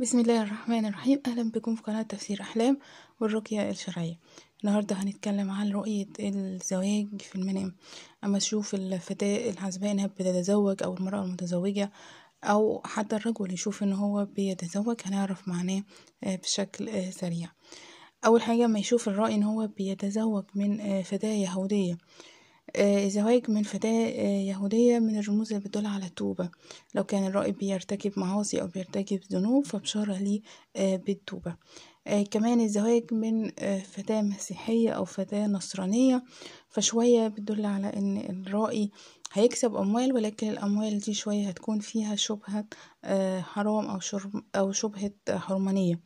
بسم الله الرحمن الرحيم أهلا بكم في قناة تفسير أحلام والرقية الشرعية النهاردة هنتكلم عن رؤية الزواج في المنام أما تشوف الفتاة الحسبة إنها بتتزوج أو المرأة المتزوجة أو حتى الرجل يشوف إن هو بيتزوج هنعرف معناه آه، بشكل آه، سريع أول حاجة ما يشوف الرأي إن هو بيتزوج من آه، فتاة يهودية آه، زواج من فتاة آه، يهودية من الرموز اللي بتدل على التوبة لو كان الرائب بيرتكب معاصي أو بيرتكب ذنوب فبشارة ليه آه، بالتوبة كمان الزواج من فتاة مسيحية أو فتاة نصرانية فشوية بتدل على إن الرائي هيكسب أموال ولكن الأموال دي شوية هتكون فيها شبهة حرام أو, أو شبهة حرمانية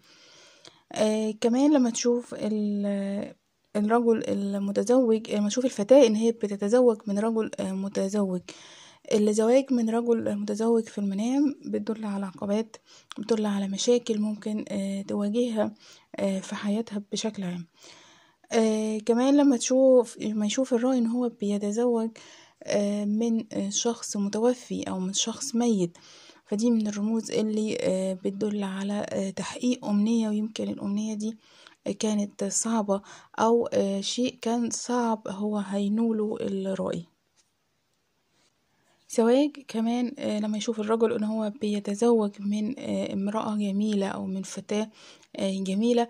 كمان لما تشوف الرجل المتزوج لما آه، تشوف الفتاة إن هي بتتزوج من رجل آه، متزوج الزواج من رجل متزوج في المنام بتدل على عقبات بتدل على مشاكل ممكن آه، تواجهها في حياتها بشكل عام كمان لما تشوف لما يشوف الراي ان هو بيتزوج من شخص متوفي او من شخص ميت فدي من الرموز اللي بتدل على تحقيق امنيه ويمكن الامنيه دي كانت صعبة أو آه، شيء كان صعب هو هينوله الرأي زواج كمان آه، لما يشوف الرجل ان هو بيتزوج من آه، امرأة جميلة او من فتاة جميلة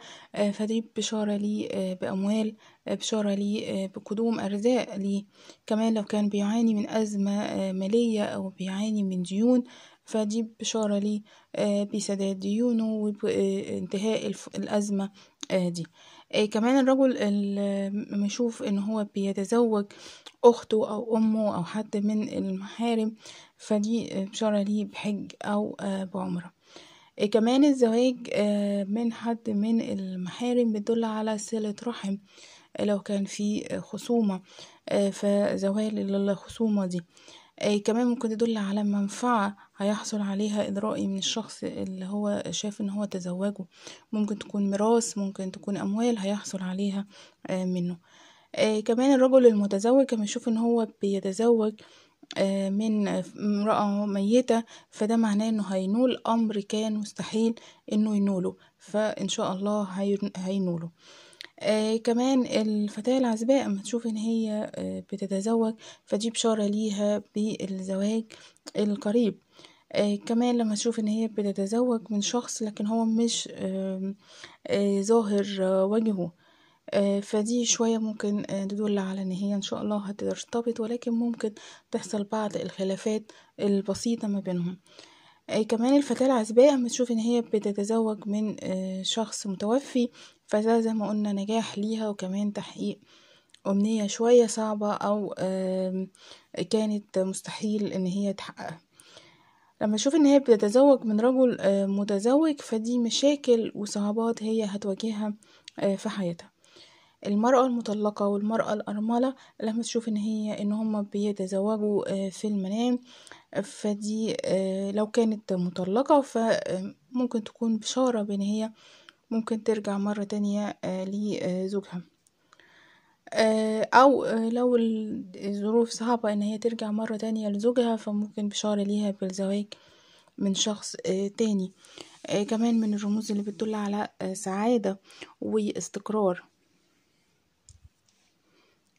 فدي بشارة ليه بأموال بشارة ليه بقدوم أرزاق ليه كمان لو كان بيعاني من أزمة مالية أو بيعاني من ديون فدي بشارة لي آه، بسداد ديونه آه، وانتهاء الأزمة آه، دي كمان الرجل المشوف يشوف ان هو بيتزوج اخته او امه او حد من المحارم فدي بشارة ليه بحج او بعمره كمان الزواج من حد من المحارم بتدل على صلة رحم لو كان في خصومة فزوال الخصومة دي آه، كمان ممكن تدل على منفعة هيحصل عليها إدرائي من الشخص اللي هو شاف إن هو تزوجه ممكن تكون ميراث ممكن تكون أموال هيحصل عليها آه، منه آه، كمان الرجل المتزوج كان يشوف إن هو بيتزوج من امرأة ميتة فده معناه انه هينول امر كان مستحيل انه ينوله فان شاء الله هينوله آه كمان الفتاة العزباء أما تشوف إن هي آه بتتزوج فدي بشارة ليها بالزواج القريب آه كمان لما تشوف ان هي بتتزوج من شخص لكن هو مش آه آه ظاهر آه وجهه آه فدي شوية ممكن آه تدل على ان هي ان شاء الله هترتبط ولكن ممكن تحصل بعض الخلافات البسيطة ما بينهم آه، كمان الفتاة العزباء أما تشوف إن هي بتتزوج من آه، شخص متوفي فده زي ما قلنا نجاح ليها وكمان تحقيق أمنية شوية صعبة أو كانت مستحيل إن هي تحققها لما تشوف ان هي بتتزوج من رجل آه، متزوج فدي مشاكل وصعوبات هي هتواجهها في حياتها المرأة المطلقة والمرأة الأرملة اللي احنا ان هي ان هما بيتزوجوا آه، في المنام فدي آه، لو كانت مطلقة فممكن آه، تكون بشارة بان هي ممكن ترجع مرة تانية لزوجها او لو الظروف صعبة ان هي ترجع مرة تانية لزوجها فممكن بشارة ليها بالزواج من شخص تاني كمان من الرموز اللي بتدل على سعادة واستقرار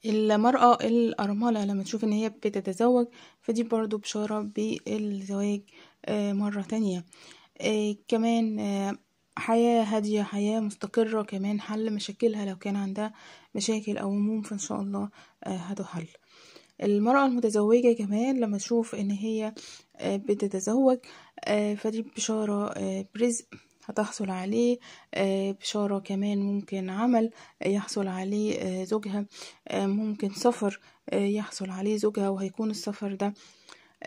المرأة الأرملة لما تشوف إن هي بتتزوج فدي برضو بشارة بالزواج آه، مرة تانية آه، كمان آه، حياة هادية حياة مستقرة كمان حل مشاكلها لو كان عندها مشاكل أو هموم فإن شاء الله هتحل المرأة المتزوجة كمان لما تشوف إن هي بتتزوج فدي بشارة برزق هتحصل عليه آه، بشارة كمان ممكن عمل آه، يحصل عليه آه، زوجها ممكن سفر يحصل عليه زوجها وهيكون السفر ده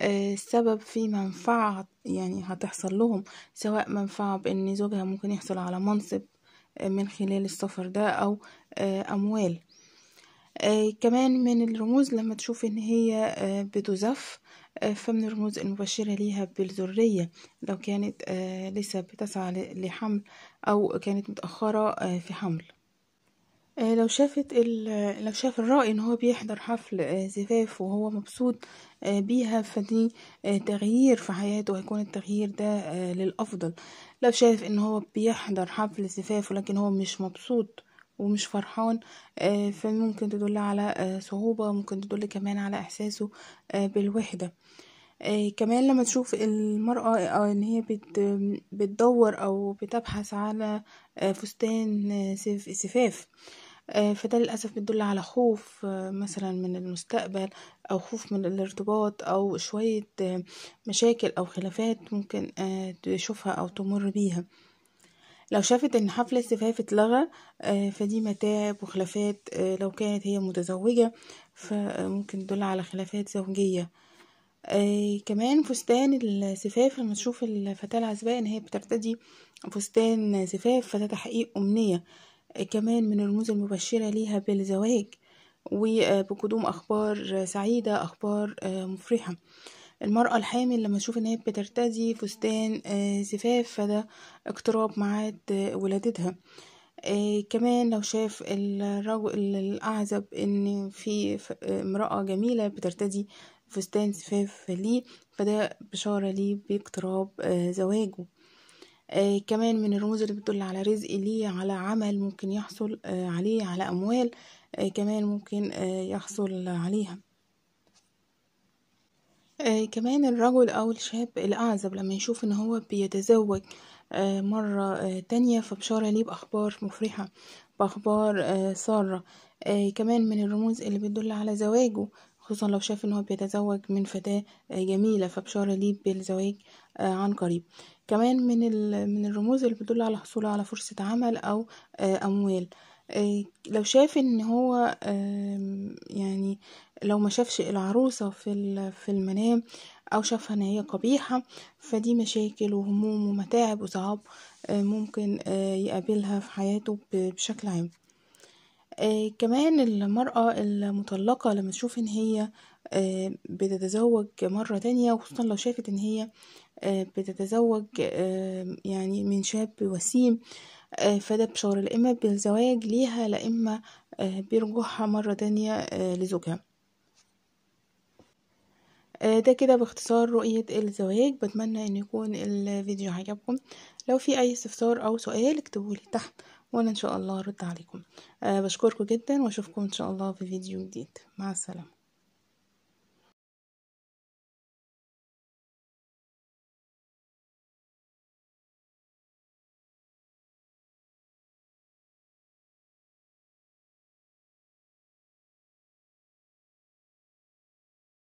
السبب في منفعة يعني هتحصل لهم سواء منفعة بأن زوجها ممكن يحصل على منصب من خلال السفر ده أو أموال كمان من الرموز لما تشوف ان هي بتزف آه، فمن الرموز المبشرة ليها بالذرية لو كانت لسه آه، بتسعى لحمل أو كانت متأخرة آه، في حمل لو شافت لو شاف الرأي ان هو بيحضر حفل زفاف وهو مبسوط بيها فدي تغيير في حياته هيكون التغيير ده للافضل لو شاف ان هو بيحضر حفل زفاف ولكن هو مش مبسوط ومش فرحان آه، فممكن تدل على آه، صعوبة ممكن تدل كمان على إحساسه آه، بالوحدة كمان لما تشوف المرأة ان هي بتدور او بتبحث على فستان سفاف فده للأسف بيدل على خوف مثلا من المستقبل أو خوف من الارتباط أو شوية مشاكل أو خلافات ممكن تشوفها أو تمر بيها لو شافت ان حفل الزفاف اتلغى آه، فدي متاعب وخلافات آه، لو كانت هي متزوجة فممكن تدل على خلافات زوجية آه، كمان فستان الزفاف لما تشوف الفتاة العزباء ان هي بترتدي فستان زفاف فده تحقيق امنية كمان من الرموز المبشرة ليها بالزواج وبقدوم اخبار سعيدة اخبار مفرحة المرأة الحامل لما تشوف ان هي بترتدي فستان آه، زفاف فده اقتراب ميعاد ولادتها آه، كمان لو شاف الرجل الأعزب ان في امرأة جميلة بترتدي فستان زفاف ليه فده بشارة ليه باقتراب آه، زواجه آه كمان من الرموز اللي بتدل على رزق ليه على عمل ممكن يحصل آه عليه على أموال آه كمان ممكن آه يحصل عليها آه، كمان الرجل أو الشاب الأعزب لمّا يشوف إن هو بيتزوّج آه، مرّة آه، تانية، فبشارة ليه بأخبار مفرحة، بأخبار سارة، كمان من الرموز اللي بتدل على زواجه، خصوصًا لو شاف إن هو بيتزوّج من فتاة جميلة، فبشارة ليه بالزواج عن قريب. كمان من من الرموز اللي بتدل على حصوله على فرصة عمل أو آآ أموال. آه، لو شاف ان هو يعني لو ما شافش العروسة في في المنام او شافها ان هي قبيحة فدي مشاكل وهموم ومتاعب وصعاب آه، ممكن آه، يقابلها في حياته بشكل عام كمان المرأة المطلقة لما تشوف ان هي بتتزوج مرة تانية وخصوصا لو شافت ان هي بتتزوج يعني من شاب وسيم آه، فده بشعر لا إما بالزواج ليها لا إما آه، برجوعها مرة تانية آه، لزوجها ده كده باختصار رؤية الزواج بتمنى ان يكون الفيديو عجبكم لو في اي استفسار او سؤال اكتبولي تحت وانا ان شاء الله ارد عليكم بشكركم جدا واشوفكم ان شاء الله في فيديو جديد مع السلامه